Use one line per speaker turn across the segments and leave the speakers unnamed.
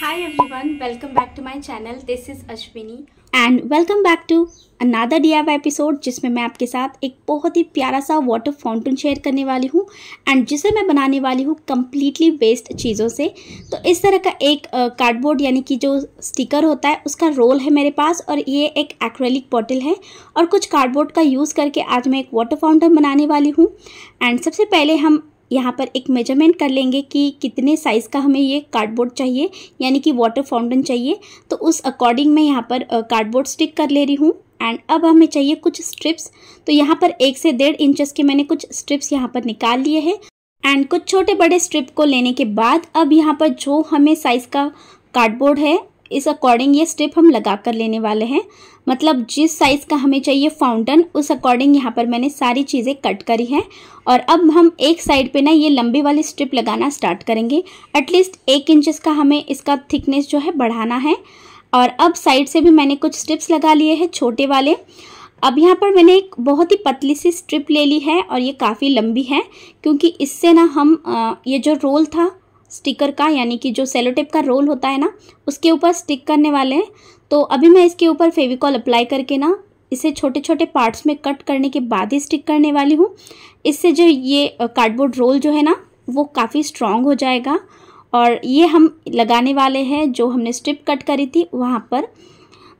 Hi everyone, welcome back to my channel. This is Ashwini welcome back to another D DIY episode जिसमें मैं आपके साथ एक बहुत ही प्यारा सा वाटर फाउंटेन शेयर करने वाली हूँ एंड जिसे मैं बनाने वाली हूँ कम्प्लीटली वेस्ट चीज़ों से तो इस तरह का एक कार्डबोर्ड यानी कि जो स्टिकर होता है उसका रोल है मेरे पास और ये एक एक्रेलिक बॉटल है और कुछ कार्डबोर्ड का यूज़ करके आज मैं एक वाटर फाउंटेन बनाने वाली हूँ एंड सबसे पहले हम यहाँ पर एक मेजरमेंट कर लेंगे कि कितने साइज़ का हमें ये कार्डबोर्ड चाहिए यानी कि वाटर फाउंटेन चाहिए तो उस अकॉर्डिंग मैं यहाँ पर कार्डबोर्ड स्टिक कर ले रही हूँ एंड अब हमें चाहिए कुछ स्ट्रिप्स तो यहाँ पर एक से डेढ़ इंचज़ के मैंने कुछ स्ट्रिप्स यहाँ पर निकाल लिए हैं एंड कुछ छोटे बड़े स्ट्रिप को लेने के बाद अब यहाँ पर जो हमें साइज़ का कार्डबोर्ड है इस अकॉर्डिंग ये स्टेप हम लगा कर लेने वाले हैं मतलब जिस साइज़ का हमें चाहिए फाउंटेन उस अकॉर्डिंग यहाँ पर मैंने सारी चीज़ें कट करी हैं और अब हम एक साइड पे ना ये लंबी वाली स्ट्रिप लगाना स्टार्ट करेंगे एटलीस्ट एक इंचज़ का हमें इसका थिकनेस जो है बढ़ाना है और अब साइड से भी मैंने कुछ स्ट्रिप्स लगा लिए हैं छोटे वाले अब यहाँ पर मैंने एक बहुत ही पतली सी स्ट्रिप ले ली है और ये काफ़ी लंबी है क्योंकि इससे ना हम ये जो रोल था स्टिकर का यानी कि जो सेलोटेप का रोल होता है ना उसके ऊपर स्टिक करने वाले हैं तो अभी मैं इसके ऊपर फेविकॉल अप्लाई करके ना इसे छोटे छोटे पार्ट्स में कट करने के बाद ही स्टिक करने वाली हूँ इससे जो ये कार्डबोर्ड रोल जो है ना वो काफ़ी स्ट्रॉन्ग हो जाएगा और ये हम लगाने वाले हैं जो हमने स्ट्रिप कट करी थी वहाँ पर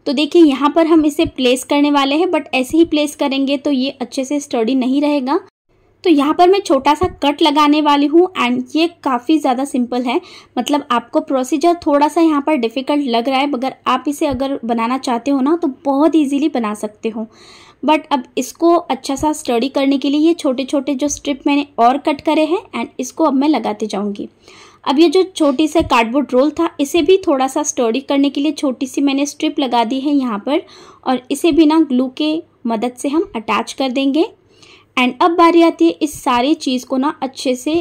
तो देखिए यहाँ पर हम इसे प्लेस करने वाले हैं बट ऐसे ही प्लेस करेंगे तो ये अच्छे से स्टडी नहीं रहेगा तो यहाँ पर मैं छोटा सा कट लगाने वाली हूँ एंड ये काफ़ी ज़्यादा सिंपल है मतलब आपको प्रोसीजर थोड़ा सा यहाँ पर डिफ़िकल्ट लग रहा है मगर आप इसे अगर बनाना चाहते हो ना तो बहुत ईजीली बना सकते हो बट अब इसको अच्छा सा स्टडी करने के लिए ये छोटे छोटे जो स्ट्रिप मैंने और कट करे हैं एंड इसको अब मैं लगाती जाऊँगी अब ये जो छोटी सा कार्डबोर्ड रोल था इसे भी थोड़ा सा स्टडी करने के लिए छोटी सी मैंने स्ट्रिप लगा दी है यहाँ पर और इसे भी ना ग्लू के मदद से हम अटैच कर देंगे एंड अब बारी आती है इस सारी चीज़ को ना अच्छे से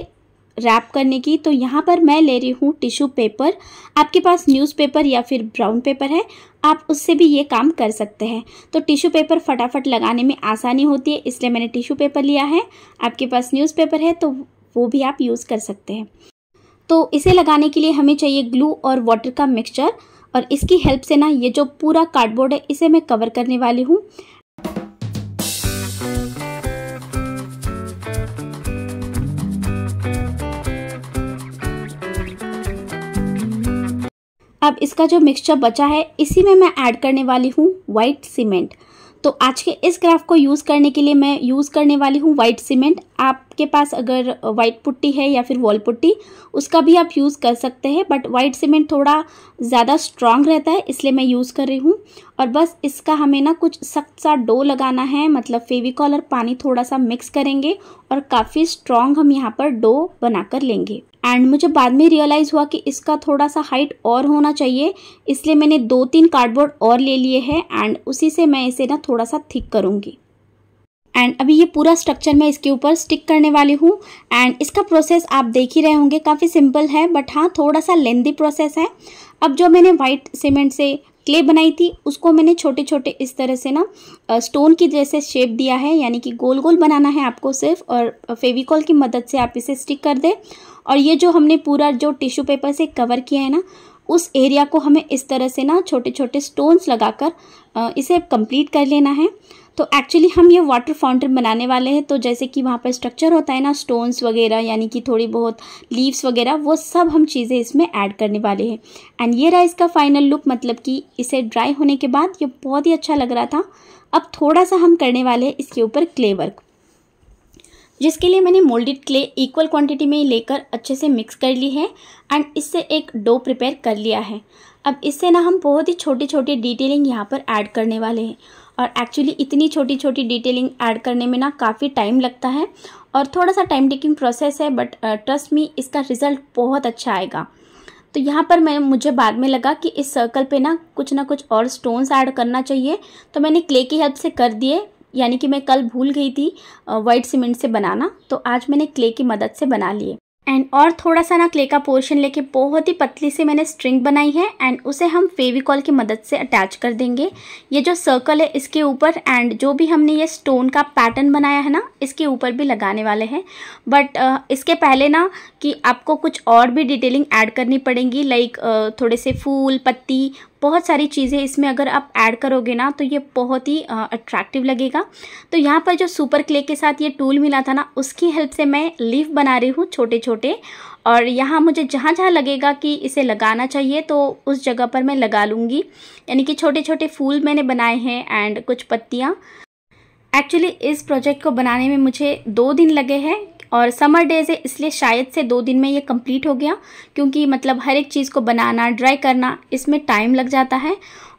रैप करने की तो यहाँ पर मैं ले रही हूँ टिश्यू पेपर आपके पास न्यूज़ पेपर या फिर ब्राउन पेपर है आप उससे भी ये काम कर सकते हैं तो टिश्यू पेपर फटाफट लगाने में आसानी होती है इसलिए मैंने टिश्यू पेपर लिया है आपके पास न्यूज़ पेपर है तो वो भी आप यूज़ कर सकते हैं तो इसे लगाने के लिए हमें चाहिए ग्लू और वाटर का मिक्सचर और इसकी हेल्प से ना ये जो पूरा कार्डबोर्ड है इसे मैं कवर करने वाली हूँ अब इसका जो मिक्सचर बचा है इसी में मैं ऐड करने वाली हूँ वाइट सीमेंट तो आज के इस ग्राफ को यूज़ करने के लिए मैं यूज़ करने वाली हूँ वाइट सीमेंट आपके पास अगर वाइट पुट्टी है या फिर वॉल पुट्टी उसका भी आप यूज़ कर सकते हैं बट वाइट सीमेंट थोड़ा ज़्यादा स्ट्रांग रहता है इसलिए मैं यूज़ कर रही हूँ और बस इसका हमें ना कुछ सख्त सा डो लगाना है मतलब फेविकॉल और पानी थोड़ा सा मिक्स करेंगे और काफ़ी स्ट्रांग हम यहाँ पर डो बना कर लेंगे एंड मुझे बाद में रियलाइज़ हुआ कि इसका थोड़ा सा हाइट और होना चाहिए इसलिए मैंने दो तीन कार्डबोर्ड और ले लिए हैं एंड उसी से मैं इसे ना थोड़ा सा थिक करूँगी एंड अभी ये पूरा स्ट्रक्चर मैं इसके ऊपर स्टिक करने वाली हूँ एंड इसका प्रोसेस आप देख ही रहे होंगे काफ़ी सिंपल है बट हाँ थोड़ा सा लेंदी प्रोसेस है अब जो मैंने वाइट सीमेंट से क्ले बनाई थी उसको मैंने छोटे छोटे इस तरह से ना स्टोन की जैसे शेप दिया है यानी कि गोल गोल बनाना है आपको सिर्फ और फेविकॉल की मदद से आप इसे स्टिक कर दें और ये जो हमने पूरा जो टिश्यू पेपर से कवर किया है ना उस एरिया को हमें इस तरह से ना छोटे छोटे स्टोन्स लगाकर इसे कंप्लीट कर लेना है तो एक्चुअली हम ये वाटर फाउंटेन बनाने वाले हैं तो जैसे कि वहाँ पर स्ट्रक्चर होता है ना स्टोन्स वगैरह यानी कि थोड़ी बहुत लीव्स वगैरह वो सब हम चीज़ें इसमें ऐड करने वाले हैं एंड ये रहा इसका फाइनल लुक मतलब कि इसे ड्राई होने के बाद ये बहुत ही अच्छा लग रहा था अब थोड़ा सा हम करने वाले हैं इसके ऊपर क्ले वर्क जिसके लिए मैंने मोल्डेड क्ले इक्वल क्वांटिटी में लेकर अच्छे से मिक्स कर ली है एंड इससे एक डो प्रिपेयर कर लिया है अब इससे ना हम बहुत ही छोटी छोटी डिटेलिंग यहाँ पर ऐड करने वाले हैं और एक्चुअली इतनी छोटी छोटी डिटेलिंग ऐड करने में ना काफ़ी टाइम लगता है और थोड़ा सा टाइम टेकिंग प्रोसेस है बट ट्रस्ट मी इसका रिज़ल्ट बहुत अच्छा आएगा तो यहाँ पर मैं मुझे बाद में लगा कि इस सर्कल पे ना कुछ ना कुछ और स्टोन्स ऐड करना चाहिए तो मैंने क्ले की हेल्प से कर दिए यानी कि मैं कल भूल गई थी वाइट सीमेंट से बनाना तो आज मैंने क्ले की मदद से बना लिए एंड और थोड़ा सा ना क्ले का पोर्शन लेके बहुत ही पतली से मैंने स्ट्रिंग बनाई है एंड उसे हम फेविकॉल की मदद से अटैच कर देंगे ये जो सर्कल है इसके ऊपर एंड जो भी हमने ये स्टोन का पैटर्न बनाया है ना इसके ऊपर भी लगाने वाले हैं बट इसके पहले ना कि आपको कुछ और भी डिटेलिंग ऐड करनी पड़ेगी लाइक थोड़े से फूल पत्ती बहुत सारी चीज़ें इसमें अगर आप ऐड करोगे ना तो ये बहुत ही अट्रैक्टिव लगेगा तो यहाँ पर जो सुपर क्ले के साथ ये टूल मिला था ना उसकी हेल्प से मैं लीफ बना रही हूँ छोटे छोटे और यहाँ मुझे जहाँ जहाँ लगेगा कि इसे लगाना चाहिए तो उस जगह पर मैं लगा लूँगी यानी कि छोटे छोटे फूल मैंने बनाए हैं एंड कुछ पत्तियाँ एक्चुअली इस प्रोजेक्ट को बनाने में मुझे दो दिन लगे हैं और समर डेज़ है इसलिए शायद से दो दिन में ये कंप्लीट हो गया क्योंकि मतलब हर एक चीज़ को बनाना ड्राई करना इसमें टाइम लग जाता है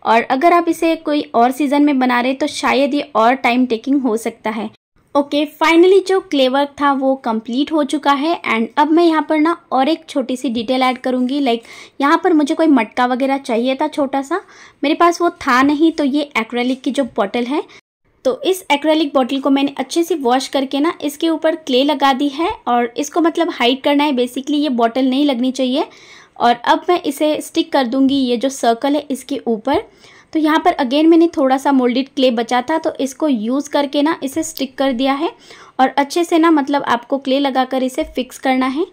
और अगर आप इसे कोई और सीज़न में बना रहे तो शायद ये और टाइम टेकिंग हो सकता है ओके okay, फाइनली जो क्लेवर्क था वो कंप्लीट हो चुका है एंड अब मैं यहाँ पर ना और एक छोटी सी डिटेल ऐड करूँगी लाइक यहाँ पर मुझे कोई मटका वगैरह चाहिए था छोटा सा मेरे पास वो था नहीं तो ये एक्रेलिक की जो बॉटल है तो इस एक्रेलिक बॉटल को मैंने अच्छे से वॉश करके ना इसके ऊपर क्ले लगा दी है और इसको मतलब हाइड करना है बेसिकली ये बॉटल नहीं लगनी चाहिए और अब मैं इसे स्टिक कर दूंगी ये जो सर्कल है इसके ऊपर तो यहाँ पर अगेन मैंने थोड़ा सा मोल्डेड क्ले बचा था तो इसको यूज़ करके ना इसे स्टिक कर दिया है और अच्छे से ना मतलब आपको क्ले लगाकर इसे फिक्स करना है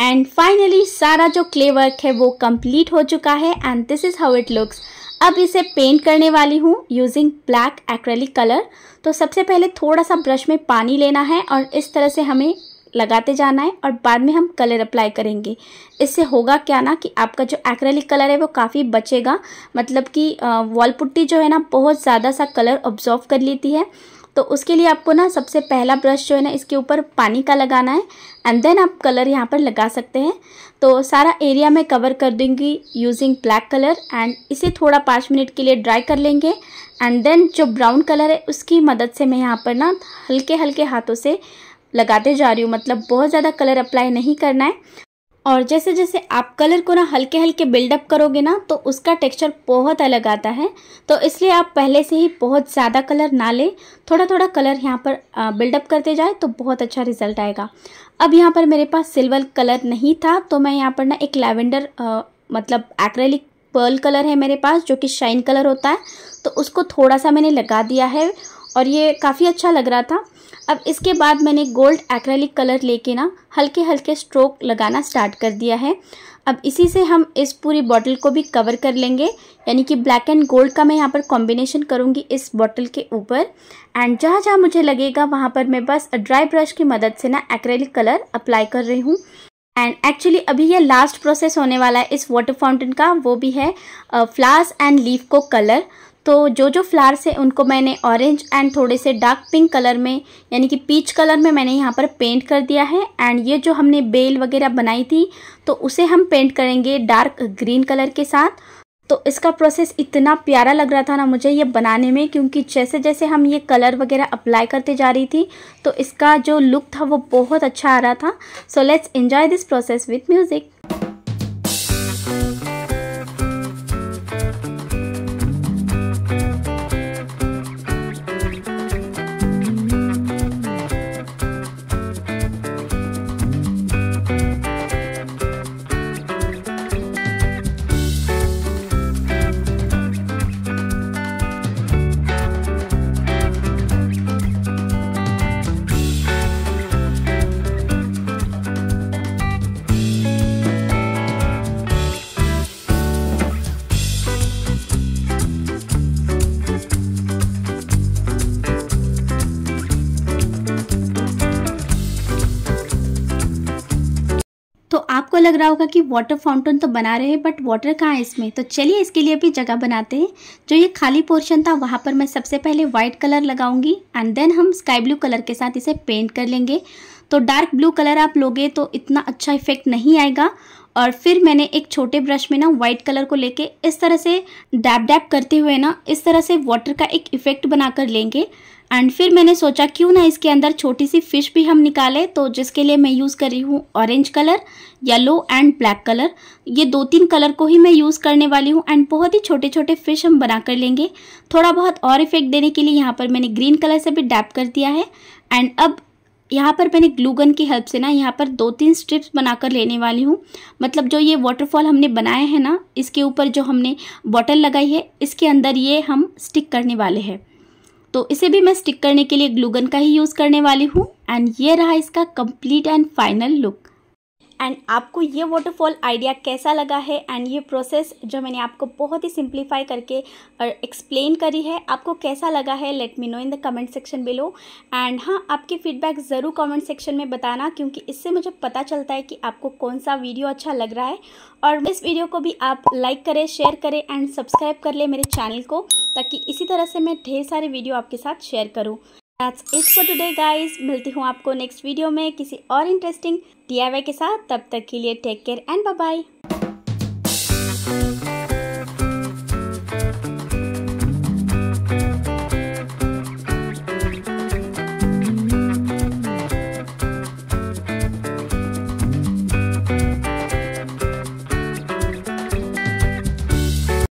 एंड फाइनली सारा जो क्ले वर्क है वो कंप्लीट हो चुका है and this is how it looks अब इसे पेंट करने वाली हूँ यूजिंग ब्लैक एक्रेलिक कलर तो सबसे पहले थोड़ा सा ब्रश में पानी लेना है और इस तरह से हमें लगाते जाना है और बाद में हम कलर अप्लाई करेंगे इससे होगा क्या ना कि आपका जो एक्रेलिक कलर है वो काफ़ी बचेगा मतलब कि वॉल पुट्टी जो है ना बहुत ज़्यादा सा कलर ऑब्जॉर्व कर लेती है तो उसके लिए आपको ना सबसे पहला ब्रश जो है ना इसके ऊपर पानी का लगाना है एंड देन आप कलर यहाँ पर लगा सकते हैं तो सारा एरिया मैं कवर कर दूंगी यूजिंग ब्लैक कलर एंड इसे थोड़ा पाँच मिनट के लिए ड्राई कर लेंगे एंड देन जो ब्राउन कलर है उसकी मदद से मैं यहाँ पर ना हल्के हल्के हाथों से लगाते जा रही हूँ मतलब बहुत ज़्यादा कलर अप्लाई नहीं करना है और जैसे जैसे आप कलर को ना हल्के हल्के बिल्डअप करोगे ना तो उसका टेक्सचर बहुत अलग आता है तो इसलिए आप पहले से ही बहुत ज़्यादा कलर ना लें थोड़ा थोड़ा कलर यहाँ पर बिल्डअप करते जाए तो बहुत अच्छा रिजल्ट आएगा अब यहाँ पर मेरे पास सिल्वर कलर नहीं था तो मैं यहाँ पर ना एक लैवेंडर मतलब एक्रेलिक पर्ल कलर है मेरे पास जो कि शाइन कलर होता है तो उसको थोड़ा सा मैंने लगा दिया है और ये काफ़ी अच्छा लग रहा था अब इसके बाद मैंने गोल्ड एक्रेलिक कलर लेके ना हल्के हल्के स्ट्रोक लगाना स्टार्ट कर दिया है अब इसी से हम इस पूरी बॉटल को भी कवर कर लेंगे यानी कि ब्लैक एंड गोल्ड का मैं यहाँ पर कॉम्बिनेशन करूँगी इस बॉटल के ऊपर एंड जहाँ जहाँ मुझे लगेगा वहाँ पर मैं बस ड्राई ब्रश की मदद से ना एक्रेलिक कलर अप्लाई कर रही हूँ एंड एक्चुअली अभी ये लास्ट प्रोसेस होने वाला है इस वाटर फाउंटेन का वो भी है फ्लावर्स एंड लीफ को कलर तो जो जो फ्लावर्स है उनको मैंने ऑरेंज एंड थोड़े से डार्क पिंक कलर में यानी कि पीच कलर में मैंने यहाँ पर पेंट कर दिया है एंड ये जो हमने बेल वगैरह बनाई थी तो उसे हम पेंट करेंगे डार्क ग्रीन कलर के साथ तो इसका प्रोसेस इतना प्यारा लग रहा था ना मुझे ये बनाने में क्योंकि जैसे जैसे हम ये कलर वगैरह अप्लाई करते जा रही थी तो इसका जो लुक था वो बहुत अच्छा आ रहा था so let's enjoy this process with music लग रहा होगा कि वाटर फाउंटेन तो बना रहे हैं बट वाटर कहाँ है इसमें तो चलिए इसके लिए भी जगह बनाते हैं जो ये खाली पोर्शन था वहाँ पर मैं सबसे पहले वाइट कलर लगाऊंगी एंड देन हम स्काई ब्लू कलर के साथ इसे पेंट कर लेंगे तो डार्क ब्लू कलर आप लोगे तो इतना अच्छा इफेक्ट नहीं आएगा और फिर मैंने एक छोटे ब्रश में ना वाइट कलर को लेके इस तरह से डैप डैप करते हुए ना इस तरह से वाटर का एक इफेक्ट बनाकर लेंगे एंड फिर मैंने सोचा क्यों ना इसके अंदर छोटी सी फ़िश भी हम निकालें तो जिसके लिए मैं यूज़ कर रही हूँ orange colour yellow and black colour ये दो तीन कलर को ही मैं यूज़ करने वाली हूँ एंड बहुत ही छोटे छोटे फ़िश हम बना कर लेंगे थोड़ा बहुत और इफेक्ट देने के लिए यहाँ पर मैंने ग्रीन कलर से भी डैप कर दिया है एंड अब यहाँ पर मैंने ग्लूगन की हेल्प से ना यहाँ पर दो तीन स्ट्रिप्स बनाकर लेने वाली हूँ मतलब जो ये वाटरफॉल हमने बनाया है ना इसके ऊपर जो हमने बॉटल लगाई है इसके अंदर ये हम स्टिक करने वाले हैं तो इसे भी मैं स्टिक करने के लिए ग्लूगन का ही यूज़ करने वाली हूँ एंड ये रहा इसका complete and final look and आपको ये वाटरफॉल आइडिया कैसा लगा है एंड ये प्रोसेस जो मैंने आपको बहुत ही सिंप्लीफाई करके एक्सप्लेन करी है आपको कैसा लगा है let me know in the comment section below and हाँ आपके फीडबैक ज़रूर कमेंट सेक्शन में बताना क्योंकि इससे मुझे पता चलता है कि आपको कौन सा वीडियो अच्छा लग रहा है और इस वीडियो को भी आप लाइक करें शेयर करें एंड सब्सक्राइब कर लें मेरे चैनल को ताकि इसी तरह से मैं ढेर सारे वीडियो आपके साथ शेयर करूँ That's it for today guys. मिलती हूँ आपको नेक्स्ट वीडियो में किसी और इंटरेस्टिंग डी के साथ तब तक के लिए take care and bye bye